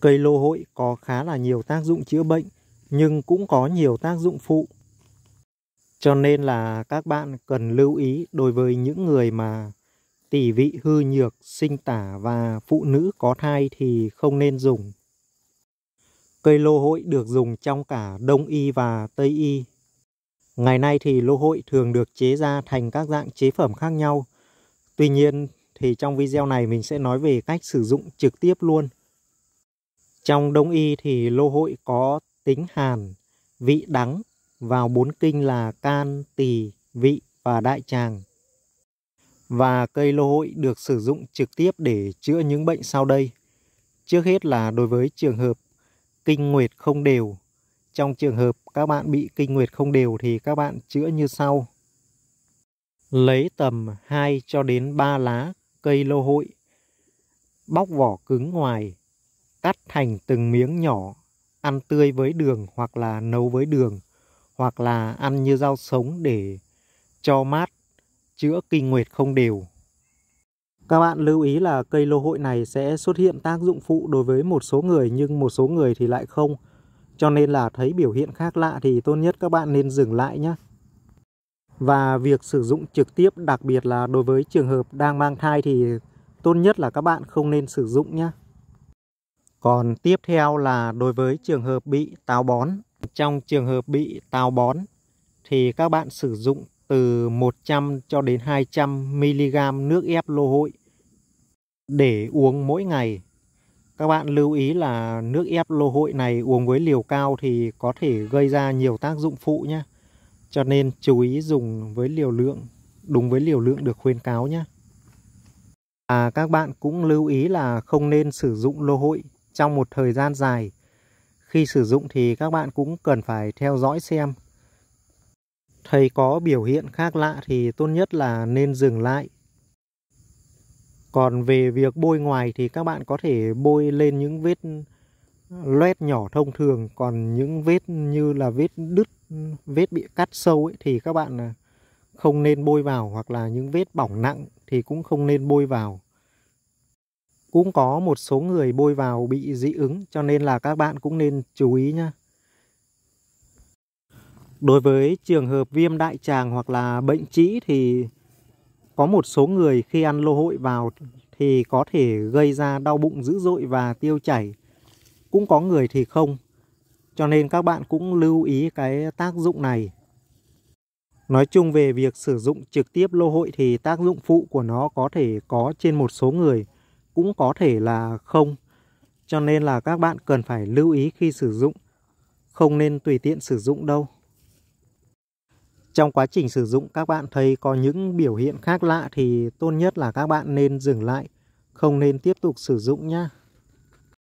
Cây lô hội có khá là nhiều tác dụng chữa bệnh nhưng cũng có nhiều tác dụng phụ. Cho nên là các bạn cần lưu ý đối với những người mà tỷ vị hư nhược, sinh tả và phụ nữ có thai thì không nên dùng. Cây lô hội được dùng trong cả Đông y và Tây y. Ngày nay thì lô hội thường được chế ra thành các dạng chế phẩm khác nhau. Tuy nhiên thì trong video này mình sẽ nói về cách sử dụng trực tiếp luôn – trong Đông Y thì lô hội có tính hàn, vị đắng vào bốn kinh là can, tỳ, vị và đại tràng. Và cây lô hội được sử dụng trực tiếp để chữa những bệnh sau đây. Trước hết là đối với trường hợp kinh nguyệt không đều. Trong trường hợp các bạn bị kinh nguyệt không đều thì các bạn chữa như sau. Lấy tầm 2 cho đến 3 lá cây lô hội, bóc vỏ cứng ngoài, cắt thành từng miếng nhỏ, ăn tươi với đường hoặc là nấu với đường, hoặc là ăn như rau sống để cho mát, chữa kinh nguyệt không đều. Các bạn lưu ý là cây lô hội này sẽ xuất hiện tác dụng phụ đối với một số người nhưng một số người thì lại không. Cho nên là thấy biểu hiện khác lạ thì tốt nhất các bạn nên dừng lại nhé. Và việc sử dụng trực tiếp đặc biệt là đối với trường hợp đang mang thai thì tốt nhất là các bạn không nên sử dụng nhé. Còn tiếp theo là đối với trường hợp bị táo bón. Trong trường hợp bị táo bón thì các bạn sử dụng từ 100 cho đến 200 mg nước ép lô hội để uống mỗi ngày. Các bạn lưu ý là nước ép lô hội này uống với liều cao thì có thể gây ra nhiều tác dụng phụ nhé. Cho nên chú ý dùng với liều lượng, đúng với liều lượng được khuyên cáo nhé. À, các bạn cũng lưu ý là không nên sử dụng lô hội trong một thời gian dài. Khi sử dụng thì các bạn cũng cần phải theo dõi xem. Thấy có biểu hiện khác lạ thì tốt nhất là nên dừng lại. Còn về việc bôi ngoài thì các bạn có thể bôi lên những vết loét nhỏ thông thường còn những vết như là vết đứt vết bị cắt sâu ấy, thì các bạn không nên bôi vào hoặc là những vết bỏng nặng thì cũng không nên bôi vào cũng có một số người bôi vào bị dị ứng cho nên là các bạn cũng nên chú ý nhé. Đối với trường hợp viêm đại tràng hoặc là bệnh trĩ thì có một số người khi ăn lô hội vào thì có thể gây ra đau bụng dữ dội và tiêu chảy. Cũng có người thì không. Cho nên các bạn cũng lưu ý cái tác dụng này. Nói chung về việc sử dụng trực tiếp lô hội thì tác dụng phụ của nó có thể có trên một số người cũng có thể là không. Cho nên là các bạn cần phải lưu ý khi sử dụng. Không nên tùy tiện sử dụng đâu. Trong quá trình sử dụng các bạn thấy có những biểu hiện khác lạ thì tốt nhất là các bạn nên dừng lại, không nên tiếp tục sử dụng nhé.